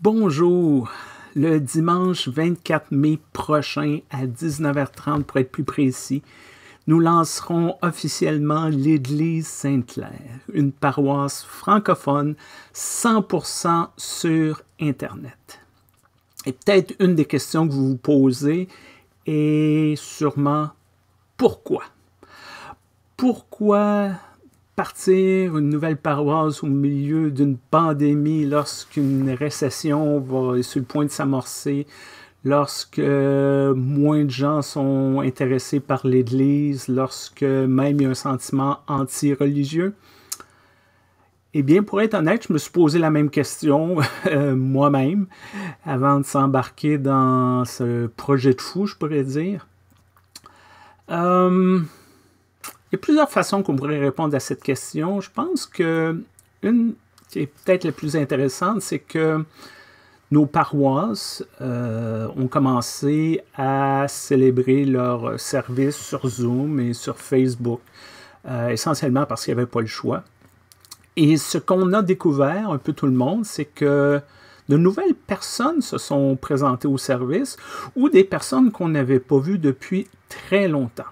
Bonjour. Le dimanche 24 mai prochain à 19h30 pour être plus précis, nous lancerons officiellement l'Église Sainte-Claire, une paroisse francophone 100% sur Internet. Et peut-être une des questions que vous vous posez est sûrement pourquoi? Pourquoi partir une nouvelle paroisse au milieu d'une pandémie, lorsqu'une récession va, est sur le point de s'amorcer, lorsque euh, moins de gens sont intéressés par l'Église, lorsque même il y a un sentiment anti-religieux? Eh bien, pour être honnête, je me suis posé la même question euh, moi-même avant de s'embarquer dans ce projet de fou, je pourrais dire. Euh, il y a plusieurs façons qu'on pourrait répondre à cette question. Je pense que une qui est peut-être la plus intéressante, c'est que nos paroisses euh, ont commencé à célébrer leur service sur Zoom et sur Facebook, euh, essentiellement parce qu'il n'y avait pas le choix. Et ce qu'on a découvert, un peu tout le monde, c'est que de nouvelles personnes se sont présentées au service ou des personnes qu'on n'avait pas vues depuis très longtemps.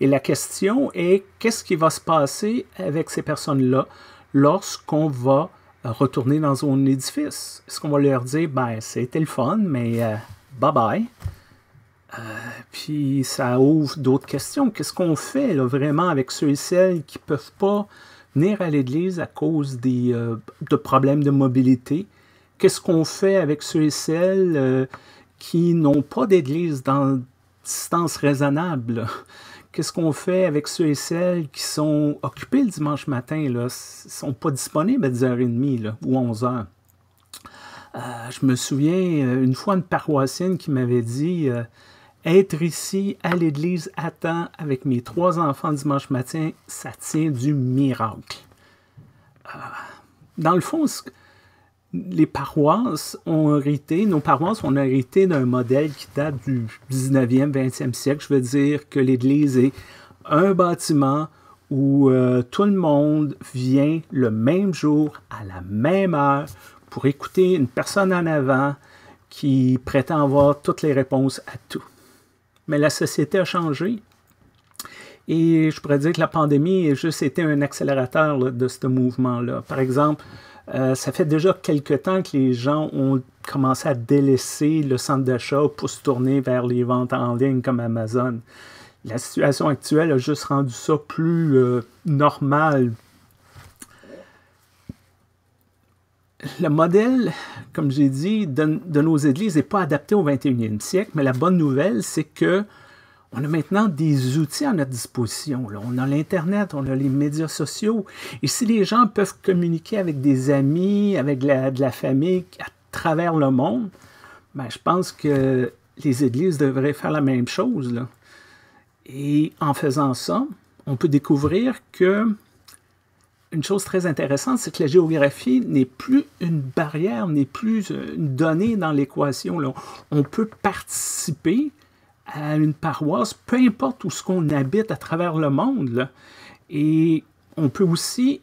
Et la question est qu'est-ce qui va se passer avec ces personnes-là lorsqu'on va euh, retourner dans un édifice? Est-ce qu'on va leur dire, ben, c'était le fun, mais euh, bye bye? Euh, puis ça ouvre d'autres questions. Qu'est-ce qu'on fait vraiment avec ceux et celles qui ne peuvent pas venir à l'Église à cause des, de problèmes de mobilité? Qu'est-ce qu'on fait avec ceux et celles qui n'ont pas d'Église dans distance raisonnable? qu'est-ce qu'on fait avec ceux et celles qui sont occupés le dimanche matin, là, sont pas disponibles à 10h30 ou 11h. Euh, je me souviens euh, une fois une paroissienne qui m'avait dit euh, être ici à l'église à temps avec mes trois enfants dimanche matin, ça tient du miracle. dans le fond, les paroisses ont hérité, nos paroisses ont hérité d'un modèle qui date du 19e, 20e siècle. Je veux dire que l'Église est un bâtiment où euh, tout le monde vient le même jour, à la même heure, pour écouter une personne en avant qui prétend avoir toutes les réponses à tout. Mais la société a changé. Et je pourrais dire que la pandémie a juste été un accélérateur de ce mouvement-là. Par exemple, euh, ça fait déjà quelques temps que les gens ont commencé à délaisser le centre d'achat pour se tourner vers les ventes en ligne comme Amazon. La situation actuelle a juste rendu ça plus euh, normal. Le modèle, comme j'ai dit, de, de, nos églises n'est pas adapté au 21e siècle, mais la bonne nouvelle, c'est que on a maintenant des outils à notre disposition. On a l'Internet, on a les médias sociaux. Et si les gens peuvent communiquer avec des amis, avec de la famille à travers le monde, ben, je pense que les églises devraient faire la même chose. Et en faisant ça, on peut découvrir que une chose très intéressante, c'est que la géographie n'est plus une barrière, n'est plus une donnée dans l'équation. On peut participer à une paroisse, peu importe où ce qu'on habite à travers le monde. Et on peut aussi,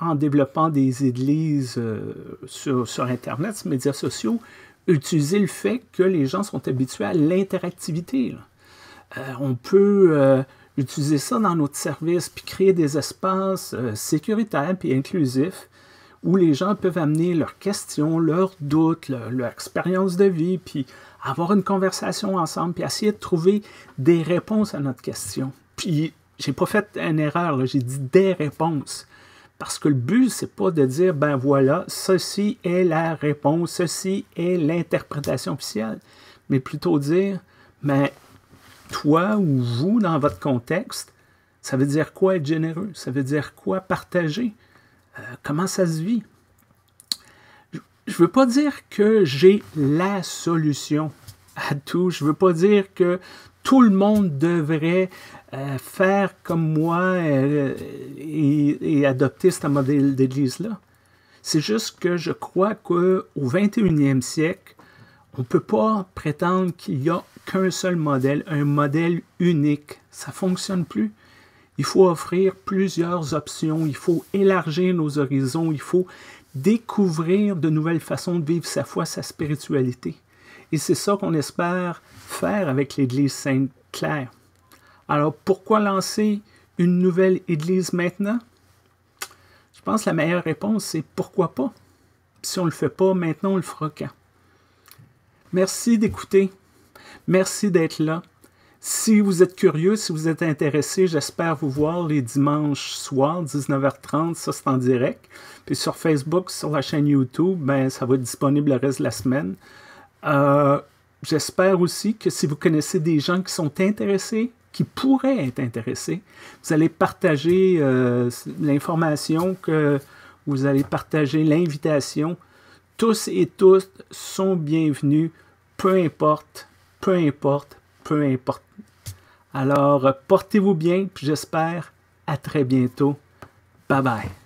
en développant des églises euh, sur, sur, Internet, sur les médias sociaux, utiliser le fait que les gens sont habitués à l'interactivité. Euh, on peut euh, utiliser ça dans notre service, puis créer des espaces sécuritaires puis inclusifs où les gens peuvent amener leurs questions, leurs doutes, leur, expérience de vie, puis avoir une conversation ensemble, puis essayer de trouver des réponses à notre question. Puis, j'ai pas fait une erreur, j'ai dit des réponses. Parce que le but, c'est pas de dire, ben voilà, ceci est la réponse, ceci est l'interprétation officielle, mais plutôt dire, mais toi ou vous, dans votre contexte, ça veut dire quoi être généreux? Ça veut dire quoi partager? Euh, comment ça se vit. Je ne veux pas dire que j'ai la solution à tout. Je ne veux pas dire que tout le monde devrait euh, faire comme moi euh, et, adopter ce modèle d'église-là. C'est juste que je crois qu'au 21e siècle, on ne peut pas prétendre qu'il n'y a qu'un seul modèle, un modèle unique. Ça ne fonctionne plus. Il faut offrir plusieurs options, il faut élargir nos horizons, il faut découvrir de nouvelles façons de vivre sa foi, sa spiritualité. Et c'est ça qu'on espère faire avec l'Église Sainte-Claire. Alors pourquoi lancer une nouvelle Église maintenant? Je pense que la meilleure réponse, c'est pourquoi pas? Si on ne le fait pas maintenant, on le fera quand? Merci d'écouter. Merci d'être là. Si vous êtes curieux, si vous êtes intéressé, j'espère vous voir les dimanches soir, 19h30, ça c'est en direct. Puis sur Facebook, sur la chaîne YouTube, ben, ça va être disponible le reste de la semaine. Euh, j'espère aussi que si vous connaissez des gens qui sont intéressés, qui pourraient être intéressés, vous allez partager euh, l'information que vous allez partager, l'invitation. Tous et toutes sont bienvenus, peu importe, peu importe, peu importe. Alors, portez-vous bien, puis j'espère à très bientôt. Bye bye.